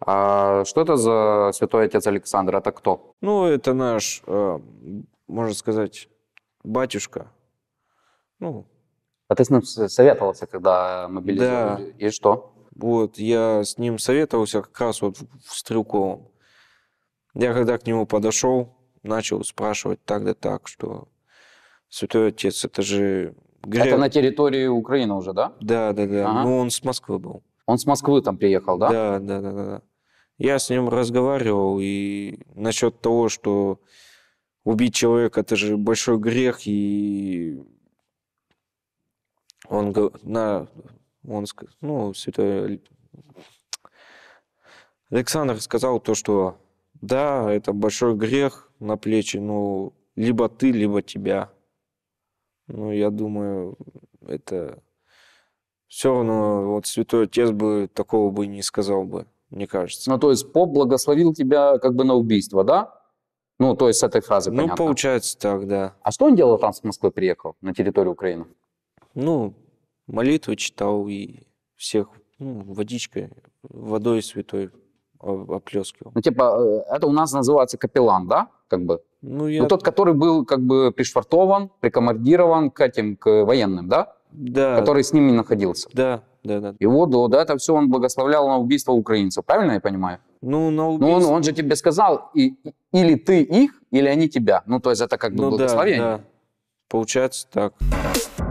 А что это за святой отец Александр? Это кто? Ну, это наш, э, можно сказать, батюшка. Ну. А ты с ним советовался, когда мобилизовали? Да. И что? Вот, я с ним советовался как раз вот в Стрелковом. Я когда к нему подошел, начал спрашивать так да так, что Святой Отец, это же... Грех. Это на территории Украины уже, да? Да, да, да. Ага. Ну, он с Москвы был. Он с Москвы там приехал, да? Да, да, да, да. Я с ним разговаривал, и насчет того, что убить человека – это же большой грех, и он, на, он ну, святой Александр сказал то, что да, это большой грех на плечи, но либо ты, либо тебя. Ну, я думаю, это все равно вот святой отец бы такого бы не сказал бы мне кажется. Ну, то есть поп благословил тебя как бы на убийство, да? Ну, то есть с этой фразы, ну, понятно. Ну, получается так, да. А что он делал там с Москвы приехал на территорию Украины? Ну, молитвы читал и всех ну, водичкой, водой святой оплескивал. Ну, типа, э, это у нас называется капеллан, да? Как бы? Ну, ну я... ну, тот, который был как бы пришвартован, прикомандирован к этим, к военным, да? Да. Который с ними находился. Да да, да. Его, вот это все он благословлял на убийство украинцев, правильно я понимаю? Ну, на убийство. Ну, он, он же тебе сказал, и, или ты их, или они тебя. Ну, то есть это как бы ну, благословение. Да, да. Получается так.